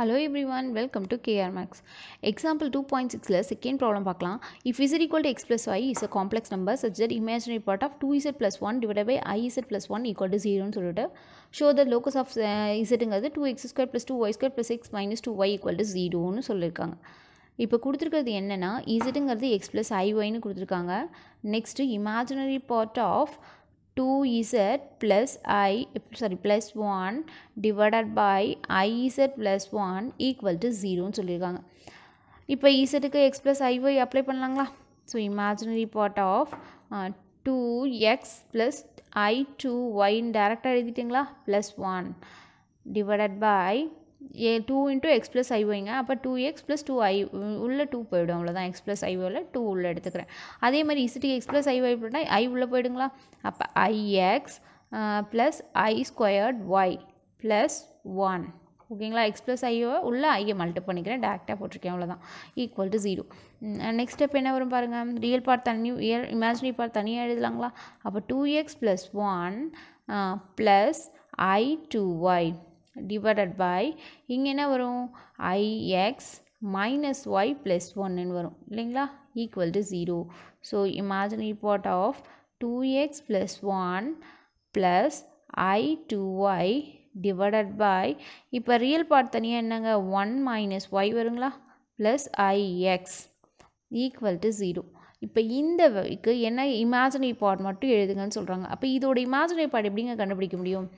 Hello everyone welcome to KR Max example two point சிக்ஸில் second problem பார்க்கலாம் if is equal to x plus i is a complex number such that imaginary part of two z plus one divide by i z plus one equal to ஜீரோன்னு சொல்லிட்டு show the locus of இசட்டுங்கிறது two x square plus two y square plus x minus two y equal to ஜீரோன்னு சொல்லியிருக்காங்க இப்போ கொடுத்துருக்கிறது என்னென்னா இசட்டுங்கிறது X plus ஐஒய்னு கொடுத்துருக்காங்க next imaginary part of 2z plus i sorry plus 1 divided by iz plus 1 equal to 0ன்னு சொல்லியிருக்காங்க இப்போ இசட்டுக்கு எக்ஸ் ப்ளஸ் ஐஒய் அப்ளை பண்ணலாங்களா so imaginary part of two x plus i two ஒயின்னு டேரெக்டாக எழுதிட்டிங்களா plus one divided by a two into x plus i வைங்க அப்போ two x plus two i உள்ளே டூ போயிடும் அவ்வளோதான் எக்ஸ் ப்ளஸ் ஐவோவில் டூ உள்ளே எடுத்துக்கிறேன் அதே மாதிரி இசிட்டி எக்ஸ் ப்ளஸ் ஐ ஒய் போட்டால் ஐ உள்ளே போயிடுங்களா அப்போ i x plus i squared y plus one ஓகேங்களா எக்ஸ் ப்ளஸ் ஐஓ உள்ளே ஐயை மல்டிப் பண்ணிக்கிறேன் டேரெக்டாக போட்டிருக்கேன் அவ்வளோதான் equal to zero next step என்ன வரும் பாருங்கள் ரியல் பார்ட் தனி ரியல் இமேஜினரி பார்ட் தனியாக எழுதலாங்களா அப்போ two x plus one plus i two y divided by இங்கே என்ன வரும் ஐஎக்ஸ் மைனஸ் ஒய் ப்ளஸ் ஒன்னுன்னு வரும் இல்லைங்களா equal to zero so imaginary part of two x plus one plus i two y real by இப்போ real தனியாக என்னங்க one minus y வருங்களா plus i x equal to zero இப்போ இந்த என்ன imaginary part மட்டும் எழுதுங்கன்னு சொல்கிறாங்க அப்போ இதோட imaginary part எப்படிங்க கண்டுபிடிக்க முடியும்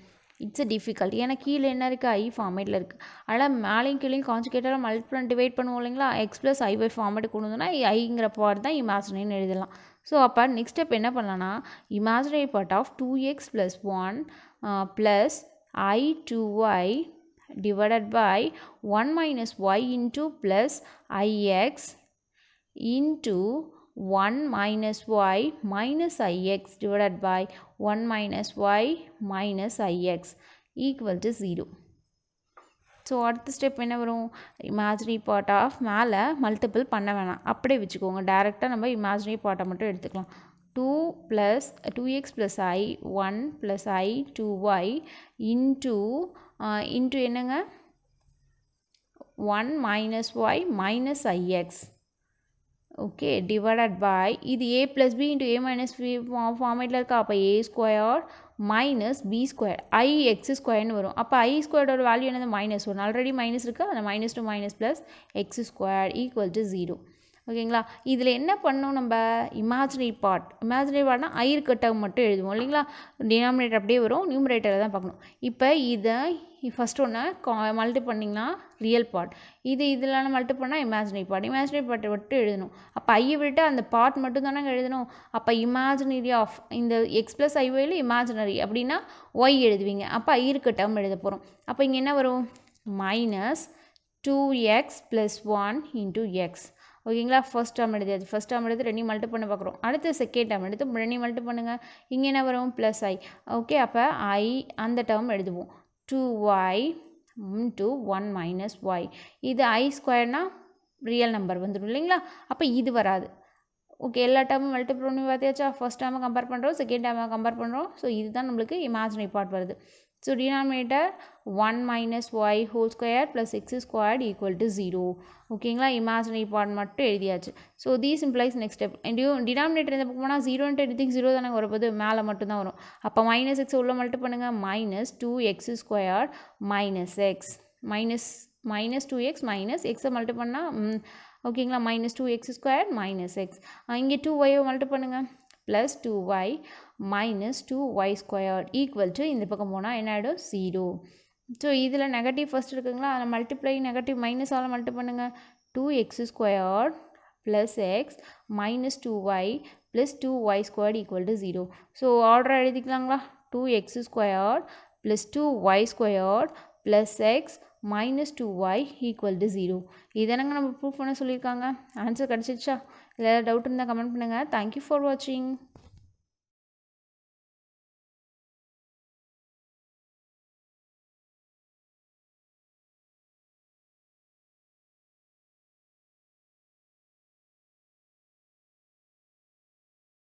இட்ஸ் டிஃபிகல்ட் ஏன்னா கீழே என்ன இருக்குது ஐ ஃபார்மேட்டில் இருக்குது அதனால் மேலேயும் கீழேயும் கான்ஜுகேட்டாக மல்டிப்ளன் டிவைட் பண்ணுவோம் இல்லைங்களா x plus i y format கொண்டுனா ஐங்கிற பார்ட் தான் இமேஜினரின்னு எழுதலாம் ஸோ அப்போ நெக்ஸ்ட் ஸ்டெப் என்ன பண்ணலான்னா imaginary part of two x plus one plus i two y divided by one minus y into plus i x into 1 minus y minus ix divided by 1 minus y minus ix equal to 0. So அடுத்த step என்ன வரும் imaginary part of மேலே multiple பண்ண வேணாம் அப்படியே வச்சுக்கோங்க டேரெக்டாக நம்ம இமேஜினரி பார்ட்டை மட்டும் எடுத்துக்கலாம் two plus two x plus i one plus i two y into into என்னங்க one minus y minus i x okay divided by இது a plus b into a minus b ஃபார்மேட்டில் இருக்கா அப்போ a square minus b square i x ஸ்கொயர்னு வரும் அப்போ ஐ ஸ்கொயரோட value என்னது மைனஸ் ஒன் ஆல்ரெடி மைனஸ் இருக்குது அந்த minus two minus plus x square equal to zero ஓகேங்களா இதில் என்ன பண்ணோம் நம்ம இமேஜினரி பார்ட் இமேஜினரி பார்ட்னா ஐர் கட்டாக மட்டும் எழுதுவோம் இல்லைங்களா டினாமினேட்டர் அப்படியே வரும் நியூமரேட்டரில் தான் பார்க்கணும் இப்போ இதை ஃபஸ்ட் ஒன்று கா மல்டி பண்ணிங்கன்னா ரியல் பார்ட் இது இதெல்லாம் மல்டி பண்ணால் இமேஜினரி பார்ட் இமேஜினரி பார்ட்டை மட்டும் எழுதணும் அப்போ ஐயை விட்டு அந்த பார்ட் மட்டும் தானே எழுதணும் அப்போ இமேஜினரி ஆஃப் இந்த எக்ஸ் ப்ளஸ் ஐஒயில் இமேஜினரி அப்படின்னா ஒய் எழுதுவீங்க அப்போ ஐர் கட்டாமல் எழுத போகிறோம் அப்போ இங்கே என்ன வரும் minus two x plus one into x ஓகேங்களா ஃபர்ஸ்ட் டேம் எழுதியாச்சு ஃபஸ்ட் டேம் எடுத்து ரெண்டையும் மல்ட்டு பண்ண பார்க்குறோம் அடுத்து செகண்ட் டேம் எடுத்து ரெண்டையும் மல்ட்டு பண்ணுங்கள் இங்கே என்ன வரும் ப்ளஸ் ஐ ஓகே அப்போ ஐ அந்த டேர்ம் எழுதுவோம் two y two one minus y இது ஐ ஸ்கொயர்னால் ரியல் நம்பர் வந்துடும் இல்லைங்களா அப்போ இது வராது ஓகே எல்லா டேமும் மல்டிபிள் பண்ணி பார்த்தியாச்சா ஃபஸ்ட் டேமாக கம்பேர் பண்ணுறோம் செகண்ட் டேமாக கம்பேர் பண்ணுறோம் ஸோ இதுதான் நம்மளுக்கு இமேஜினரி பார்ட் வருது so denominator one minus y whole square plus x squared equal to 0. ஓகேங்களா இமேஜினரி பார்ட் மட்டும் எழுதியாச்சு so this implies next step the denominator எந்த பக்கம் போனால் ஜீரோ இன்ட்டு எடுத்து ஜீரோ தானே வரப்போது மேலே மட்டும்தான் வரும் அப்போ மைனஸ் எக்ஸ் உள்ள மட்டும் பண்ணுங்கள் minus two x squared minus x minus minus two x minus எக்ஸை மல்ட்டு பண்ணால் ஓகேங்களா minus two x square minus x இங்கே டூ ஒய்யை மல்ட்டு பண்ணுங்கள் plus two y minus two y square equal to இந்த பக்கம் போனால் என்ன ஆகிடும் ஜீரோ ஸோ இதில் நெகட்டிவ் ஃபஸ்ட் இருக்குங்களா அதில் மல்டிப்ளை நெகட்டிவ் மைனஸால் மல்டிப் பண்ணுங்கள் two x square plus x minus two y plus two y square equal to zero so order எழுதிக்கலாங்களா two x square plus two y square plus x minus two y equal to zero இதனங்க நம்ம proof பண்ண சொல்லியிருக்காங்க answer கிடச்சிருச்சா இல்லை doubt இருந்தால் comment பண்ணுங்கள் thank you for வாட்சிங்